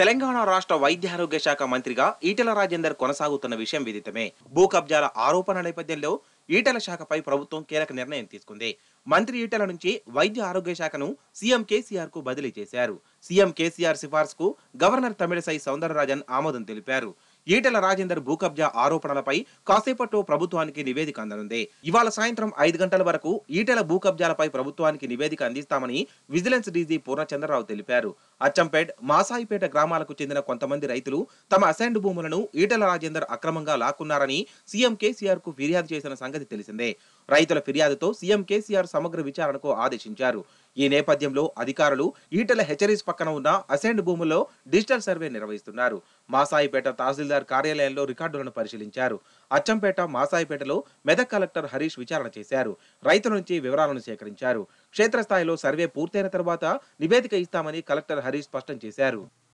తెలంగాణ రాష్ట్ర వైద్య ఆరోగ్య శాఖ మంత్రిగా ఈటల రాజేందర్ కొనసాగుతున్న విషయం విదితమే భూ కబ్జాల ఆరోపణ నేపథ్యంలో ఈటెల శాఖపై ప్రభుత్వం కీలక నిర్ణయం తీసుకుంది మంత్రి ఈటెల నుంచి వైద్య ఆరోగ్య శాఖను సీఎం కేసీఆర్ కు బదిలీ చేశారు సీఎం కేసీఆర్ సిఫార్సుకు గవర్నర్ తమిళసై సౌందరరాజన్ ఆమోదం తెలిపారు ఈటెల రాజేందర్ భూ కబ్జా ఆరోపణలపై కాసేపట్టు ప్రభుత్వానికి నివేదిక అందనుంది ఇవాళ సాయంత్రం ఐదు గంటల వరకు ఈటల భూ కబ్జాలపై ప్రభుత్వానికి నివేదిక అందిస్తామని విజిలెన్స్ డీజీ పూర్ణచంద్రరావు తెలిపారు అచ్చంపేట్ మాసాయిపేట గ్రామాలకు చెందిన కొంతమంది రైతులు తమ అసైన్డ్ భూములను ఈటెల రాజేందర్ అక్రమంగా లాక్కున్నారని సీఎం కేసీఆర్ కు ఫిర్యాదు చేసిన సంగతి తెలిసిందే రైతుల ఫిర్యాదుతో సీఎం కేసీఆర్ సమగ్ర విచారణకు ఆదేశించారు ఈ నేపథ్యంలో అధికారులు ఈటల హెచ్చరీస్ పక్కన ఉన్న అసెండ్ భూముల్లో డిజిటల్ సర్వే నిర్వహిస్తున్నారు మాసాయిపేట తహసీల్దార్ కార్యాలయంలో రికార్డులను పరిశీలించారు అచ్చంపేట మాసాయిపేటలో మెదక్ కలెక్టర్ హరీష్ విచారణ చేశారు రైతు నుంచి వివరాలను సేకరించారు క్షేత్రస్థాయిలో సర్వే పూర్తయిన తర్వాత నివేదిక ఇస్తామని కలెక్టర్ హరీష్ స్పష్టం చేశారు